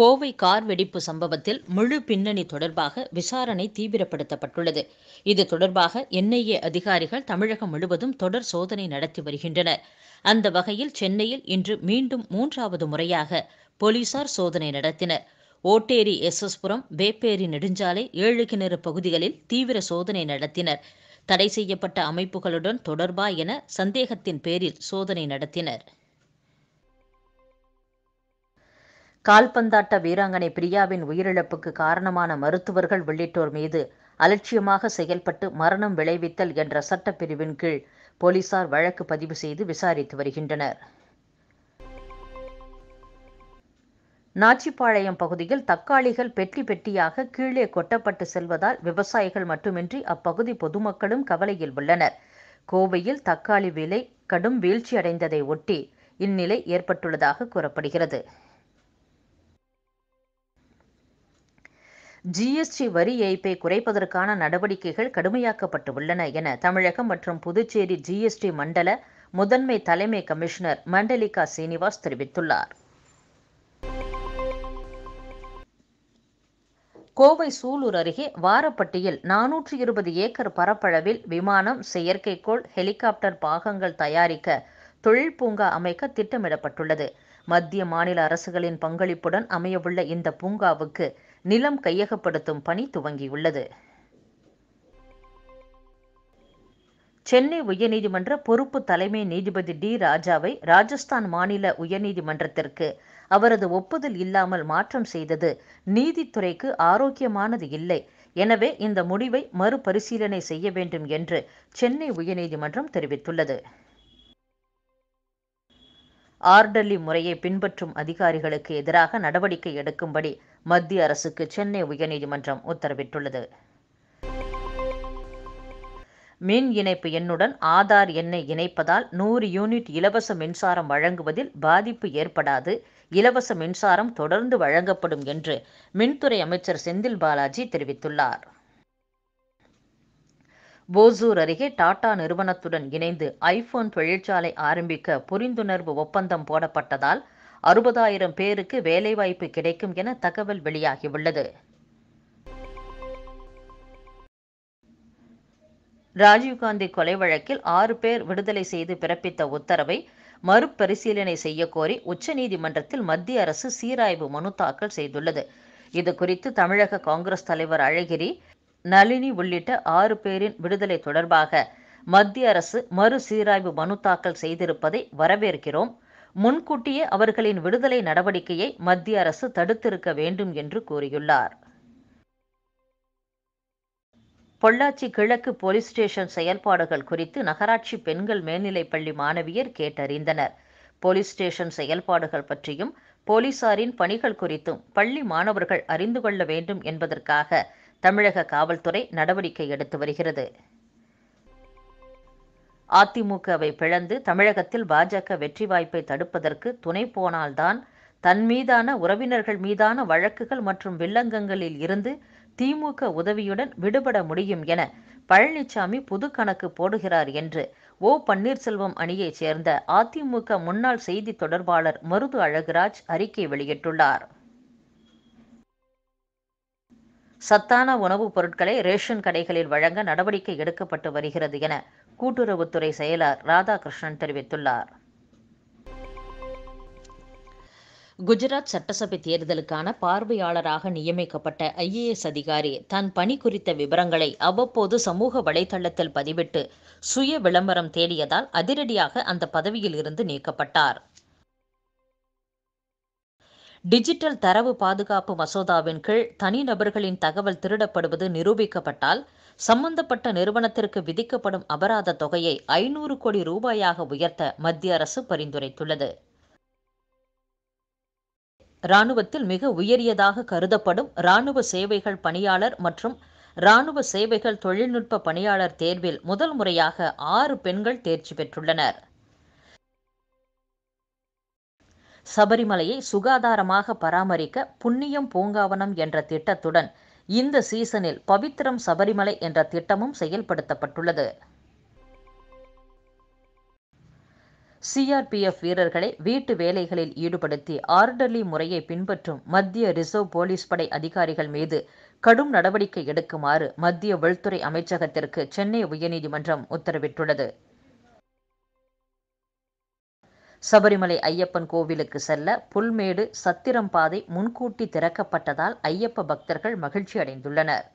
Kovai car வெடிப்பு சம்பவத்தில் முழு பின்னணி தொடர்பாக விசாரணை தீவிரப்படுத்தப்பட்டுள்ளது இது தொடர்பாக என்ஐஏ அதிகாரிகள் தமிழகம் முழுவதும் தொடர் சோதனை நடத்தி வருகின்றனர் அந்த வகையில் சென்னையில் இன்று மீண்டும் மூன்றாவது முறையாக போலீசார் சோதனை நடத்தினர் ஓட்டேரி எஸ்எஸ்புரம் வேப்பேரி நெடுஞ்சாலை ஏழு கிணறு பகுதிகளில் தீவிர சோதனை நடத்தினர் தடை செய்யப்பட்ட அமைப்புகளுடன் தொடர்பா என சந்தேகத்தின் பேரில் சோதனை நடத்தினர் கால்பந்தாட்ட வீராங்கனை பிரியாவின் உயிரிழப்புக்கு காரணமான மருத்துவர்கள் உள்ளிட்டோர் மீது அலட்சியமாக செயல்பட்டு மரணம் விளைவித்தல் என்ற சட்டப்பிரிவின் கீழ் போலீசார் வழக்கு பதிவு செய்து விசாரித்து வருகின்றனர் நாச்சிப்பாளையம் பகுதியில் தக்காளிகள் பெட்டி பெட்டியாக கீழே கொட்டப்பட்டு செல்வதால் விவசாயிகள் மட்டுமின்றி அப்பகுதி பொதுமக்களும் கவலையில் உள்ளனர் கோவையில் தக்காளி விலை கடும் வீழ்ச்சியடைந்ததை ஒட்டி இந்நிலை ஏற்பட்டுள்ளதாக கூறப்படுகிறது ஜிஎஸ்டி வரி ஏய்ப்பை குறைப்பதற்கான நடவடிக்கைகள் உள்ளன என தமிழகம் மற்றும் புதுச்சேரி ஜிஎஸ்டி மண்டல முதன்மை தலைமை கமிஷனர் மண்டலிகா சீனிவாஸ் தெரிவித்துள்ளார் கோவை சூலூர் அருகே வாரப்பட்டியில் நானூற்றி இருபது ஏக்கர் பரப்பளவில் விமானம் செயற்கைக்கோள் ஹெலிகாப்டர் பாகங்கள் தயாரிக்க தொழில் பூங்கா அமைக்க திட்டமிடப்பட்டுள்ளது மத்திய மாநில அரசுகளின் பங்களிப்புடன் அமையவுள்ள இந்த பூங்காவுக்கு நிலம் கையகப்படுத்தும் பணி துவங்கியுள்ளது சென்னை உயர்நீதிமன்ற பொறுப்பு தலைமை நீதிபதி டி ராஜாவை ராஜஸ்தான் மாநில உயர்நீதிமன்றத்திற்கு அவரது ஒப்புதல் இல்லாமல் மாற்றம் செய்தது நீதித்துறைக்கு ஆரோக்கியமானது இல்லை எனவே இந்த முடிவை மறுபரிசீலனை செய்ய வேண்டும் என்று சென்னை உயர்நீதிமன்றம் தெரிவித்துள்ளது ஆர்டர்லி முறையை பின்பற்றும் அதிகாரிகளுக்கு எதிராக நடவடிக்கை எடுக்கும்படி மத்திய அரசுக்கு சென்னை உயர்நீதிமன்றம் உத்தரவிட்டுள்ளது மின் இணைப்பு எண்ணுடன் ஆதார் எண்ணை இணைப்பதால் நூறு யூனிட் இலவச மின்சாரம் வழங்குவதில் பாதிப்பு ஏற்படாது இலவச மின்சாரம் தொடர்ந்து வழங்கப்படும் என்று மின்துறை அமைச்சர் செந்தில் பாலாஜி தெரிவித்துள்ளார் போசூர் அருகே டாடா நிறுவனத்துடன் இணைந்து ஐபோன் தொழிற்சாலை ஆரம்பிக்க புரிந்துணர்வு ஒப்பந்தம் போடப்பட்டதால் அறுபதாயிரம் பேருக்கு வேலைவாய்ப்பு கிடைக்கும் என தகவல் வெளியாகியுள்ளது ராஜீவ்காந்தி கொலை வழக்கில் ஆறு பேர் விடுதலை செய்து பிறப்பித்த உத்தரவை மறுபரிசீலனை செய்யக்கோரி உச்சநீதிமன்றத்தில் மத்திய அரசு சீராய்வு மனு தாக்கல் செய்துள்ளது இது குறித்து தமிழக காங்கிரஸ் தலைவர் அழகிரி நளினி உள்ளிட்ட ஆறு பேரின் விடுதலை தொடர்பாக மத்திய அரசு மறு சீராய்வு மனு தாக்கல் செய்திருப்பதை வரவேற்கிறோம் முன்கூட்டியே அவர்களின் விடுதலை நடவடிக்கையை மத்திய அரசு தடுத்திருக்க வேண்டும் என்று கூறியுள்ளார் பொள்ளாச்சி கிழக்கு போலீஸ் ஸ்டேஷன் செயல்பாடுகள் குறித்து நகராட்சி பெண்கள் மேல்நிலைப் பள்ளி மாணவியர் கேட்டறிந்தனர் போலீஸ் ஸ்டேஷன் செயல்பாடுகள் பற்றியும் போலீசாரின் பணிகள் குறித்தும் பள்ளி மாணவர்கள் அறிந்து கொள்ள வேண்டும் என்பதற்காக தமிழக காவல்துறை நடவடிக்கை எடுத்து வருகிறது அதிமுகவை பிளந்து தமிழகத்தில் பாஜக வெற்றி வாய்ப்பை தடுப்பதற்கு துணை போனால்தான் தன் மீதான உறவினர்கள் மீதான வழக்குகள் மற்றும் வில்லங்கங்களில் இருந்து திமுக உதவியுடன் விடுபட முடியும் என பழனிசாமி புது கணக்கு போடுகிறார் என்று ஓ பன்னீர்செல்வம் அணியைச் சேர்ந்த அதிமுக முன்னாள் செய்தி தொடர்பாளர் மருது அழகுராஜ் அறிக்கை வெளியிட்டுள்ளார் சத்தான உணவுப் பொருட்களை ரேஷன் கடைகளில் வழங்க நடவடிக்கை எடுக்கப்பட்டு வருகிறது என கூட்டுறவுத்துறை செயலர் ராதாகிருஷ்ணன் தெரிவித்துள்ளார் குஜராத் சட்டசபை தேர்தலுக்கான பார்வையாளராக நியமிக்கப்பட்ட ஐஏஎஸ் அதிகாரி தன் பணி குறித்த விவரங்களை அவ்வப்போது சமூக வலைதளத்தில் பதிவிட்டு சுய விளம்பரம் தேடியதால் அதிரடியாக அந்த பதவியில் இருந்து நீக்கப்பட்டார் டிஜிட்டல் தரவு பாதுகாப்பு மசோதாவின் கீழ் தனிநபர்களின் தகவல் திருடப்படுவது நிரூபிக்கப்பட்டால் சம்பந்தப்பட்ட நிறுவனத்திற்கு விதிக்கப்படும் அபராத தொகையை ஐநூறு கோடி ரூபாயாக உயர்த்த மத்திய அரசு பரிந்துரைத்துள்ளது ராணுவத்தில் மிக உயரியதாக கருதப்படும் ராணுவ சேவைகள் பணியாளர் மற்றும் ராணுவ சேவைகள் தொழில்நுட்ப பணியாளர் தேர்வில் முதல் முறையாக ஆறு பெண்கள் தேர்ச்சி பெற்றுள்ளனர் சபரிமலையை சுகாதாரமாக பராமரிக்க புண்ணியம் பூங்காவனம் என்ற திட்டத்துடன் இந்த சீசனில் பவித்திரம் சபரிமலை என்ற திட்டமும் செயல்படுத்தப்பட்டுள்ளது சிஆர்பிஎஃப் வீரர்களை வீட்டு வேலைகளில் ஈடுபடுத்தி ஆர்டர்லி முறையை பின்பற்றும் மத்திய ரிசர்வ் போலீஸ் படை அதிகாரிகள் மீது கடும் நடவடிக்கை எடுக்குமாறு மத்திய உள்துறை அமைச்சகத்திற்கு சென்னை உயர்நீதிமன்றம் உத்தரவிட்டுள்ளது சபரிமலை ஐயப்பன் கோவிலுக்கு செல்ல புல்மேடு சத்திரம் பாதை முன்கூட்டி திறக்கப்பட்டதால் ஐயப்ப பக்தர்கள் மகிழ்ச்சி அடைந்துள்ளனர்